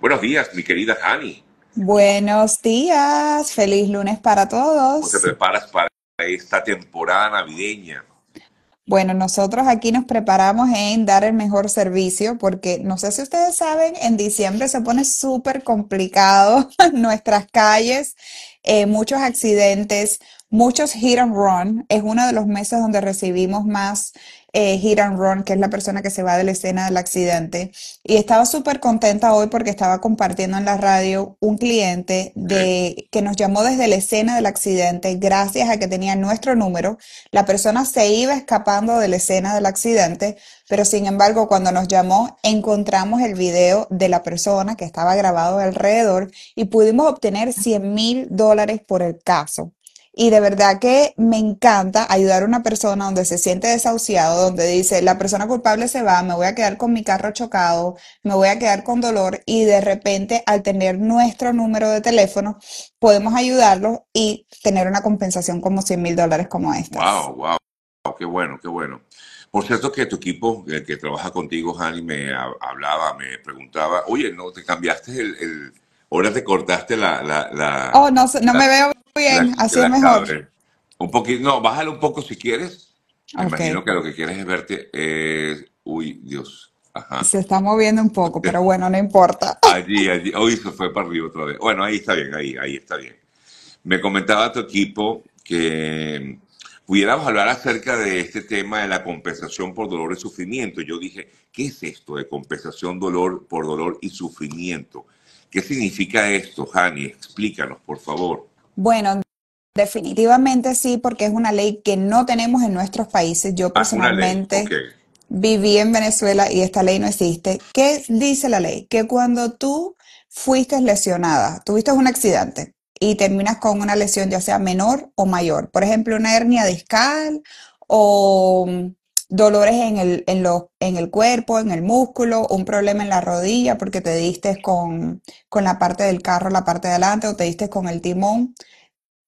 Buenos días, mi querida Hani. Buenos días, feliz lunes para todos. ¿Cómo te preparas para esta temporada navideña? Bueno, nosotros aquí nos preparamos en dar el mejor servicio porque no sé si ustedes saben, en diciembre se pone súper complicado nuestras calles, eh, muchos accidentes, muchos hit and run. Es uno de los meses donde recibimos más eh, hit and run, que es la persona que se va de la escena del accidente. Y estaba súper contenta hoy porque estaba compartiendo en la radio un cliente de, que nos llamó desde la escena del accidente gracias a que tenía nuestro número. La persona se iba escapando de la escena del accidente, pero sin embargo cuando nos llamó encontramos el video de la persona que estaba grabado alrededor y pudimos obtener 100 mil dólares por el caso. Y de verdad que me encanta ayudar a una persona donde se siente desahuciado, donde dice, la persona culpable se va, me voy a quedar con mi carro chocado, me voy a quedar con dolor y de repente al tener nuestro número de teléfono podemos ayudarlos y tener una compensación como 100 mil dólares como esta. Wow, wow, qué bueno, qué bueno. Por cierto que tu equipo, eh, que trabaja contigo, Jani, me hablaba, me preguntaba, oye, ¿no te cambiaste el, ahora te cortaste la... oh, no, no me veo bien, así es mejor. Un poquito, no, bájale un poco si quieres. imagino que lo que quieres es verte. Eh, uy, Dios. Se está moviendo un poco, pero bueno, no importa. Allí, se fue para arriba otra vez. Bueno, ahí está bien, ahí, ahí está bien. Me comentaba tu equipo que pudiéramos hablar acerca de este tema de la compensación por dolor y sufrimiento. Yo dije, ¿qué es esto de compensación dolor por dolor y sufrimiento? ¿Qué significa esto, Hani? Explícanos, por favor. Bueno, definitivamente sí, porque es una ley que no tenemos en nuestros países. Yo ah, personalmente viví en Venezuela y esta ley no existe. ¿Qué dice la ley? Que cuando tú fuiste lesionada, tuviste un accidente y terminas con una lesión ya sea menor o mayor, por ejemplo, una hernia discal o dolores en el, en, los en el cuerpo, en el músculo, un problema en la rodilla porque te diste con, la parte del carro, la parte de adelante o te diste con el timón.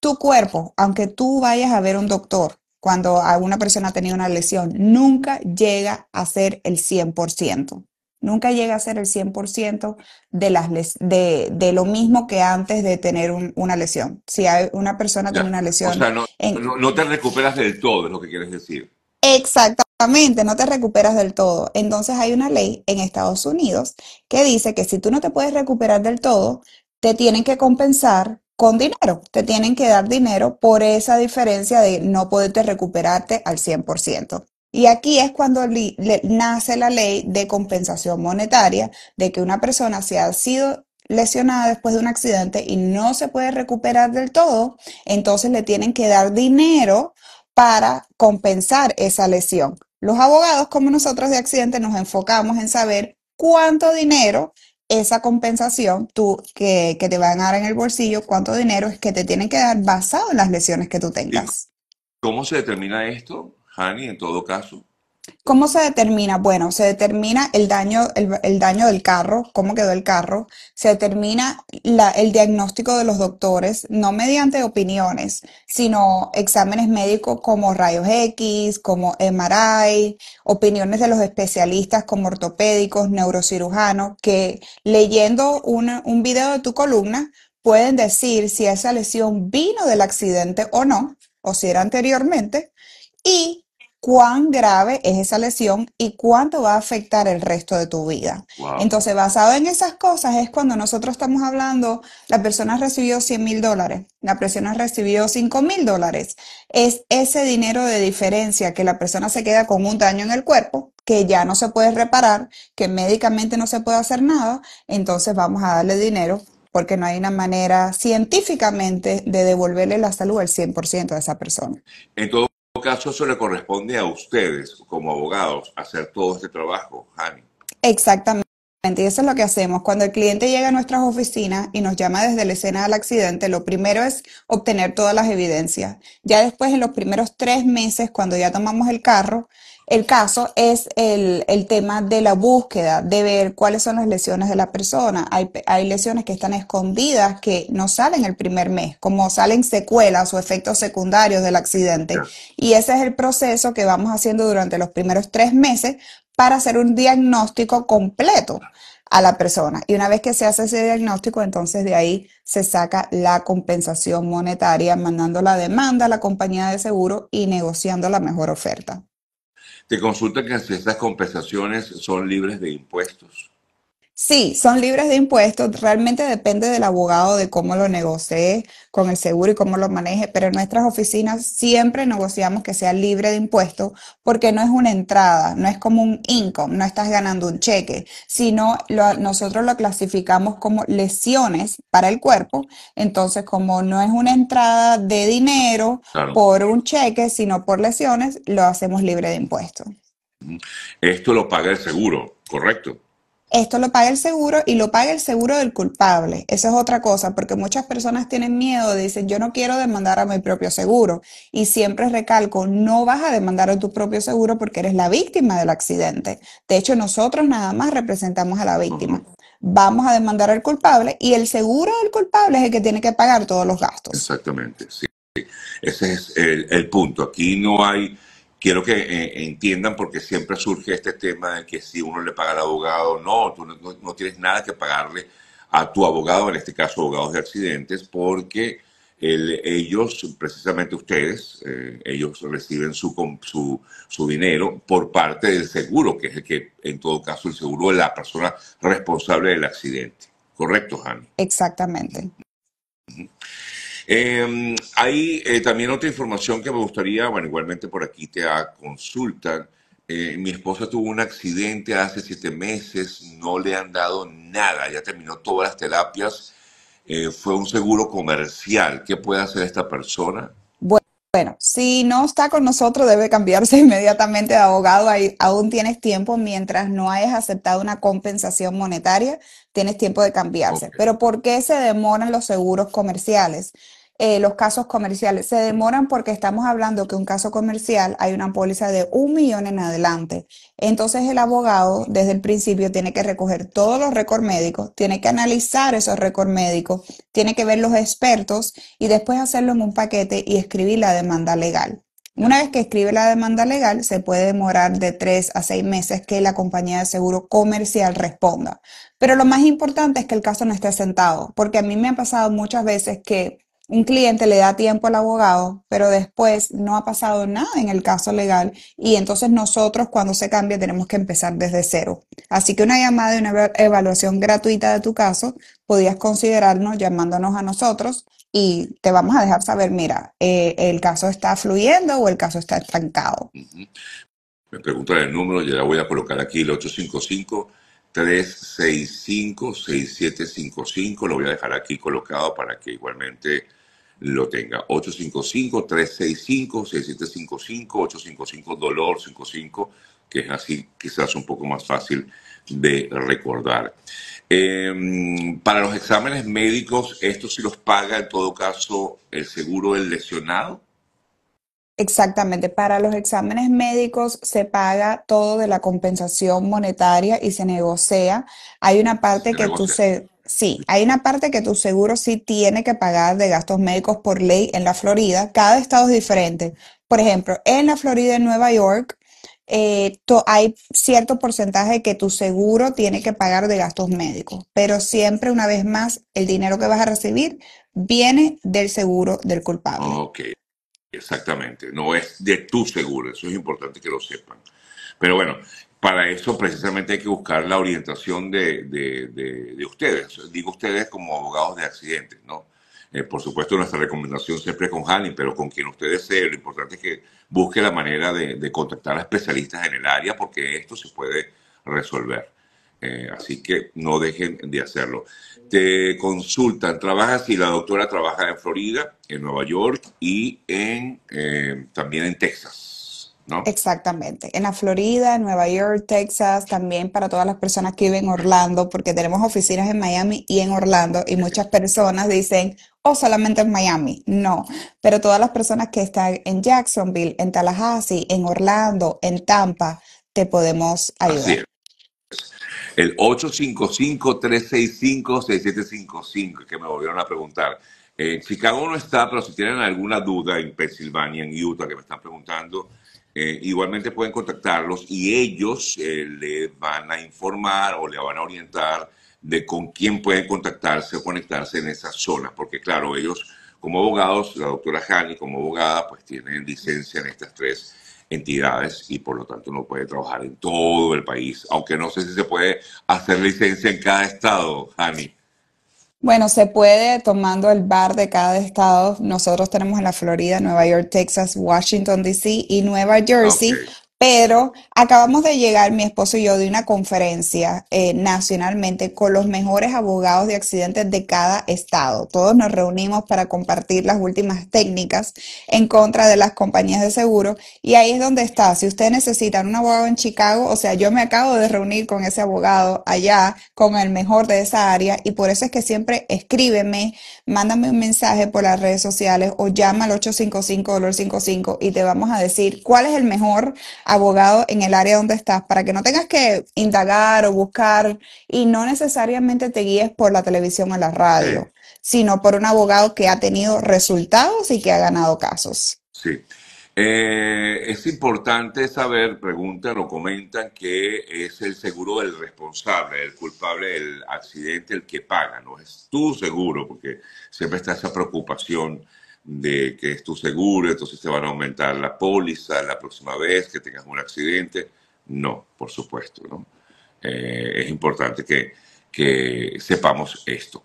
Tu cuerpo, aunque tú vayas a ver un doctor cuando alguna persona ha tenido una lesión, nunca llega a ser el 100%. Nunca llega a ser el 100% de, las de, de lo mismo que antes de tener una lesión. Si hay una persona tiene una lesión... no te recuperas del todo, es lo que quieres decir. Exactamente, no te recuperas del todo. Entonces hay una ley en Estados Unidos que dice que si tú no te puedes recuperar del todo, te tienen que compensar con dinero. Te tienen que dar dinero por esa diferencia de no poderte recuperarte al 100%. Y aquí es cuando nace la ley de compensación monetaria, de que una persona si ha sido lesionada después de un accidente y no se puede recuperar del todo, entonces le tienen que dar dinero para compensar esa lesión. Los abogados, como nosotros de accidente, nos enfocamos en saber cuánto dinero esa compensación tú, que, te van a dar en el bolsillo, cuánto dinero es que te tienen que dar basado en las lesiones que tú tengas. ¿Cómo se determina esto, Hani, en todo caso? ¿Cómo se determina? Bueno, se determina el daño, el, daño del carro, cómo quedó el carro, se determina el diagnóstico de los doctores, no mediante opiniones, sino exámenes médicos como rayos X, como MRI, opiniones de los especialistas como ortopédicos, neurocirujanos, que leyendo un video de tu columna pueden decir si esa lesión vino del accidente o no, o si era anteriormente, y cuán grave es esa lesión y cuánto va a afectar el resto de tu vida. Entonces, basado en esas cosas es cuando nosotros estamos hablando, la persona recibió 100 mil dólares, la persona recibió 5 mil dólares. Es ese dinero de diferencia que la persona se queda con un daño en el cuerpo que ya no se puede reparar, que médicamente no se puede hacer nada, entonces vamos a darle dinero porque no hay una manera científicamente de devolverle la salud al 100% de esa persona caso, eso le corresponde a ustedes como abogados hacer todo este trabajo, Jani. Exactamente. Y eso es lo que hacemos. Cuando el cliente llega a nuestras oficinas y nos llama desde la escena del accidente, lo primero es obtener todas las evidencias. Ya después, en los primeros tres meses, cuando ya tomamos el carro, el caso es el, tema de la búsqueda, de ver cuáles son las lesiones de la persona. Hay, hay, lesiones que están escondidas, que no salen el primer mes, como salen secuelas o efectos secundarios del accidente. Y ese es el proceso que vamos haciendo durante los primeros tres meses para hacer un diagnóstico completo a la persona. Y una vez que se hace ese diagnóstico, entonces de ahí se saca la compensación monetaria, mandando la demanda a la compañía de seguro y negociando la mejor oferta. Te consulta que si estas compensaciones son libres de impuestos. Sí, son libres de impuestos. Realmente depende del abogado de cómo lo negocie con el seguro y cómo lo maneje, pero en nuestras oficinas siempre negociamos que sea libre de impuestos porque no es una entrada, no es como un income, no estás ganando un cheque, sino lo, nosotros lo clasificamos como lesiones para el cuerpo. Entonces, como no es una entrada de dinero por un cheque, sino por lesiones, lo hacemos libre de impuestos. Esto lo paga el seguro, ¿correcto? Esto lo paga el seguro y lo paga el seguro del culpable. Eso es otra cosa, porque muchas personas tienen miedo, dicen, yo no quiero demandar a mi propio seguro. Y siempre recalco, no vas a demandar a tu propio seguro porque eres la víctima del accidente. De hecho, nosotros nada más representamos a la víctima. Vamos a demandar al culpable y el seguro del culpable es el que tiene que pagar todos los gastos. Exactamente, sí. Ese es el punto. Aquí no hay quiero que eh, entiendan porque siempre surge este tema de que si uno le paga al abogado, no, tú no, tienes nada que pagarle a tu abogado, en este caso abogados de accidentes, porque ellos, precisamente ustedes, eh, ellos reciben su, su, su, dinero por parte del seguro, que es el que, en todo caso, el seguro es la persona responsable del accidente. ¿Correcto, Jani? Exactamente. Em, hay eh, también otra información que me gustaría, bueno, igualmente por aquí te consultan. Eh, mi esposa tuvo un accidente hace siete meses, no le han dado nada, ya terminó todas las terapias, eh, fue un seguro comercial. ¿Qué puede hacer esta persona? Bueno. si no está con nosotros, debe cambiarse inmediatamente de abogado. Ahí aún tienes tiempo mientras no hayas aceptado una compensación monetaria, tienes tiempo de cambiarse. Pero ¿por qué se demoran los seguros comerciales? Eh, los casos comerciales. Se demoran porque estamos hablando que un caso comercial hay una póliza de un millón en adelante. Entonces el abogado desde el principio tiene que recoger todos los récords médicos, tiene que analizar esos récords médicos, tiene que ver los expertos y después hacerlo en un paquete y escribir la demanda legal. Una vez que escribe la demanda legal, se puede demorar de tres a seis meses que la compañía de seguro comercial responda. Pero lo más importante es que el caso no esté sentado, porque a mí me ha pasado muchas veces que un cliente le da tiempo al abogado, pero después no ha pasado nada en el caso legal y entonces nosotros cuando se cambia tenemos que empezar desde cero. Así que una llamada y una evaluación gratuita de tu caso, podías considerarnos llamándonos a nosotros y te vamos a dejar saber, mira, eh, el caso está fluyendo o el caso está estancado. Me preguntan el número, ya la voy a colocar aquí, el 855. 365-6755, lo voy a dejar aquí colocado para que igualmente lo tenga. 855-365-6755, 855-DOLOR55, que es así quizás un poco más fácil de recordar. Em, para los exámenes médicos, ¿esto si los paga en todo caso el seguro del lesionado? Exactamente, para los exámenes médicos se paga todo de la compensación monetaria y se negocia. Hay una parte que tú se Sí, hay una parte que tu seguro sí tiene que pagar de gastos médicos por ley en la Florida. Cada estado es diferente. Por ejemplo, en la Florida y Nueva York eh, hay cierto porcentaje que tu seguro tiene que pagar de gastos médicos, pero siempre, una vez más, el dinero que vas a recibir viene del seguro del culpable. Ok, exactamente. No es de tu seguro, eso es importante que lo sepan. Pero bueno, para eso precisamente hay que buscar la orientación de, ustedes. Digo ustedes como abogados de accidentes, ¿no? Eh, por supuesto, nuestra recomendación siempre es con Hanning, pero con quien ustedes desee. Lo importante es que busque la manera de, contactar a especialistas en el área porque esto se puede resolver. Eh, así que no dejen de hacerlo. Te consultan, trabajas y la doctora trabaja en Florida, en Nueva York y en, eh, también en Texas. Exactamente. En la Florida, en Nueva York, Texas, también para todas las personas que viven en Orlando, porque tenemos oficinas en Miami y en Orlando, y muchas personas dicen, o oh, solamente en Miami. No, pero todas las personas que están en Jacksonville, en Tallahassee, en Orlando, en Tampa, te podemos ayudar. El 855-365-6755, que me volvieron a preguntar. En eh, Chicago no está, pero si tienen alguna duda en Pensilvania, en Utah, que me están preguntando, eh, igualmente pueden contactarlos y ellos eh, le van a informar o le van a orientar de con quién pueden contactarse o conectarse en esas zonas, porque claro, ellos como abogados, la doctora Hani como abogada, pues tienen licencia en estas tres entidades y por lo tanto no puede trabajar en todo el país, aunque no sé si se puede hacer licencia en cada estado, Hani. Bueno, se puede tomando el bar de cada estado. Nosotros tenemos en la Florida, Nueva York, Texas, Washington, D.C. y Nueva Jersey. Pero acabamos de llegar, mi esposo y yo, de una conferencia eh, nacionalmente con los mejores abogados de accidentes de cada estado. Todos nos reunimos para compartir las últimas técnicas en contra de las compañías de seguro. Y ahí es donde está. Si ustedes necesitan un abogado en Chicago, o sea, yo me acabo de reunir con ese abogado allá, con el mejor de esa área. Y por eso es que siempre escríbeme, mándame un mensaje por las redes sociales o llama al 855-55 y te vamos a decir cuál es el mejor abogado en el área donde estás, para que no tengas que indagar o buscar y no necesariamente te guíes por la televisión o la radio, sino por un abogado que ha tenido resultados y que ha ganado casos. Sí. Eh, es importante saber, preguntan o comentan, que es el seguro del responsable, el culpable del accidente, el que paga, no es tu seguro, porque siempre está esa preocupación de que es tu seguro, entonces te van a aumentar la póliza la próxima vez que tengas un accidente. No, por supuesto, ¿no? Eh, es importante que, sepamos esto.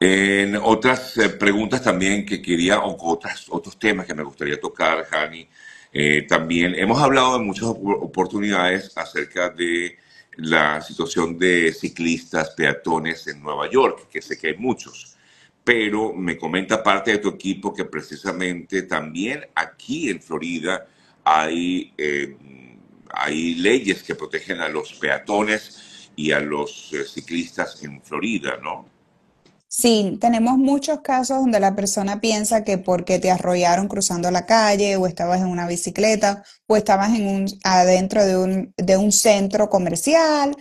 En otras eh, preguntas también que quería, o otras, otros temas que me gustaría tocar, Hani, eh, también hemos hablado en muchas oportunidades acerca de la situación de ciclistas, peatones en Nueva York, que sé que hay muchos pero me comenta parte de tu equipo que precisamente también aquí en Florida hay, eh, hay leyes que protegen a los peatones y a los eh, ciclistas en Florida, ¿no? Sí, tenemos muchos casos donde la persona piensa que porque te arrollaron cruzando la calle o estabas en una bicicleta o estabas en adentro de un, de un centro comercial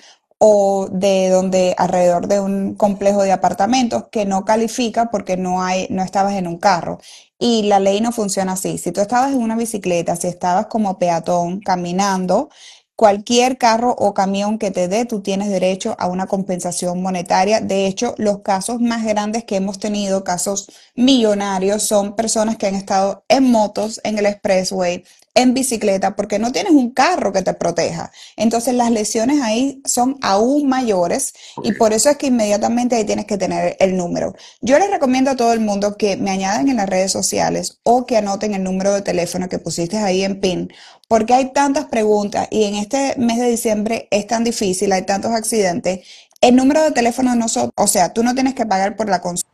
o de donde alrededor de un complejo de apartamentos que no califica porque no hay no estabas en un carro y la ley no funciona así. Si tú estabas en una bicicleta, si estabas como peatón caminando, cualquier carro o camión que te dé, tú tienes derecho a una compensación monetaria. De hecho, los casos más grandes que hemos tenido, casos millonarios, son personas que han estado en motos en el expressway, en bicicleta porque no tienes un carro que te proteja. Entonces las lesiones ahí son aún mayores y por eso es que inmediatamente ahí tienes que tener el número. Yo les recomiendo a todo el mundo que me añaden en las redes sociales o que anoten el número de teléfono que pusiste ahí en PIN porque hay tantas preguntas y en este mes de diciembre es tan difícil, hay tantos accidentes. El número de teléfono no, son... o sea, tú no tienes que pagar por la consulta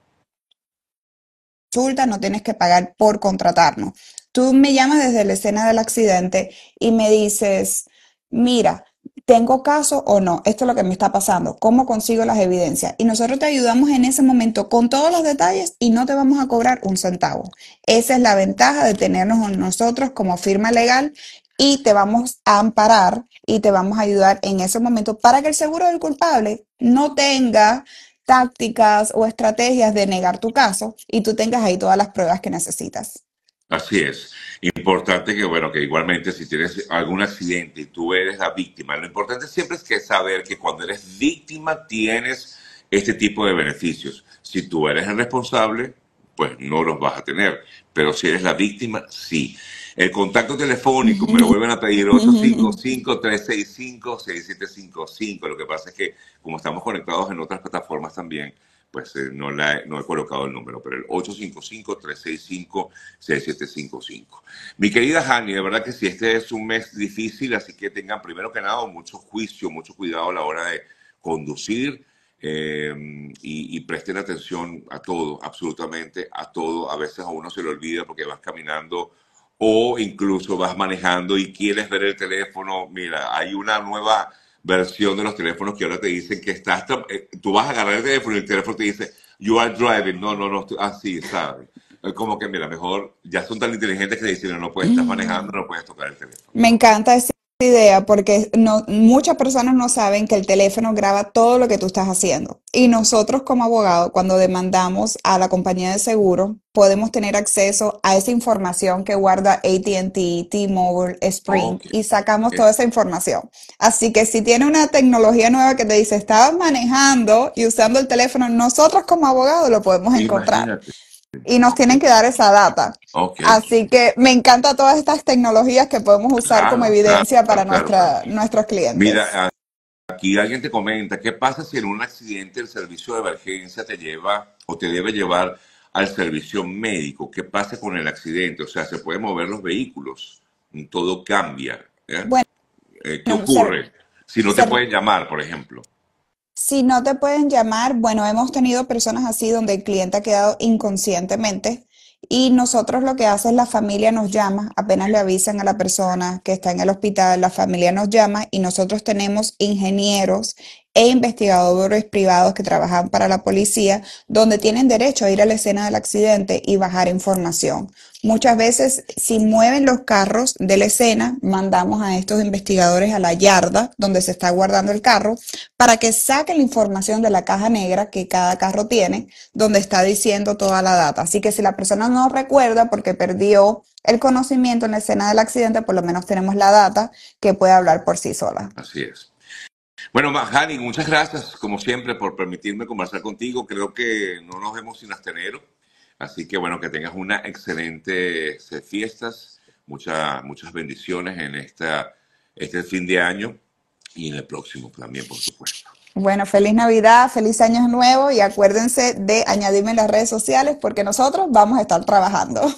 no tienes que pagar por contratarnos. Tú me llamas desde la escena del accidente y me dices, mira, ¿Tengo caso o no? Esto es lo que me está pasando. ¿Cómo consigo las evidencias? Y nosotros te ayudamos en ese momento con todos los detalles y no te vamos a cobrar un centavo. Esa es la ventaja de tenernos nosotros como firma legal y te vamos a amparar y te vamos a ayudar en ese momento para que el seguro del culpable no tenga tácticas o estrategias de negar tu caso y tú tengas ahí todas las pruebas que necesitas. Así es. Importante que, bueno, que igualmente si tienes algún accidente y tú eres la víctima, lo importante siempre es que saber que cuando eres víctima tienes este tipo de beneficios. Si tú eres el responsable, pues no los vas a tener. Pero si eres la víctima, sí. El contacto telefónico, me lo vuelven a pedir 855-365-6755. Lo que pasa es que como estamos conectados en otras plataformas, también, pues eh, no, la he, no he colocado el número, pero el 855-365-6755. Mi querida Hani, de verdad que si este es un mes difícil, así que tengan primero que nada mucho juicio, mucho cuidado a la hora de conducir em, y, y, presten atención a todo, absolutamente a todo. A veces a uno se le olvida porque vas caminando o incluso vas manejando y quieres ver el teléfono. Mira, hay una nueva versión de los teléfonos que ahora te dicen que estás, eh, tú vas a agarrar el teléfono y el teléfono te dice, you are driving, no, no, no, así, ah, ¿sabes? Como que, mira, mejor, ya son tan inteligentes que te dicen, no, puedes, estar manejando, no puedes tocar el teléfono. Me encanta ese idea porque no, muchas personas no saben que el teléfono graba todo lo que tú estás haciendo. Y nosotros como abogados, cuando demandamos a la compañía de seguro, podemos tener acceso a esa información que guarda ATT, T-Mobile, Sprint, y sacamos toda esa información. Así que si tiene una tecnología nueva que te dice, estabas manejando y usando el teléfono, nosotros como abogados lo podemos encontrar y nos tienen que dar esa data. Así que me encanta todas estas tecnologías que podemos usar como evidencia para nuestros clientes. Mira, aquí alguien te comenta, ¿qué pasa si en un accidente el servicio de emergencia te lleva o te debe llevar al servicio médico? ¿Qué pasa con el accidente? O sea, se pueden mover los vehículos, todo cambia. Eh, ¿Qué ocurre? si no te pueden llamar, por ejemplo. Si no te pueden llamar, bueno, hemos tenido personas así donde el cliente ha quedado inconscientemente y nosotros lo que hace es la familia nos llama, apenas le avisan a la persona que está en el hospital, la familia nos llama y nosotros tenemos ingenieros e investigadores privados que trabajan para la policía, donde tienen derecho a ir a la escena del accidente y bajar información. Muchas veces, si mueven los carros de la escena, mandamos a estos investigadores a la yarda donde se está guardando el carro para que saquen la información de la caja negra que cada carro tiene, donde está diciendo toda la data. Así que si la persona no recuerda porque perdió el conocimiento en la escena del accidente, por lo menos tenemos la data que puede hablar por sí sola. Así es. Bueno, Hani, muchas gracias, como siempre, por permitirme conversar contigo. Creo que no nos vemos sin astenero. Así que bueno, que tengas una excelente este, fiestas, muchas, muchas bendiciones en esta, este fin de año y en el próximo también, por supuesto. Bueno, feliz Navidad, feliz Año nuevo y acuérdense de añadirme en las redes sociales porque nosotros vamos a estar trabajando.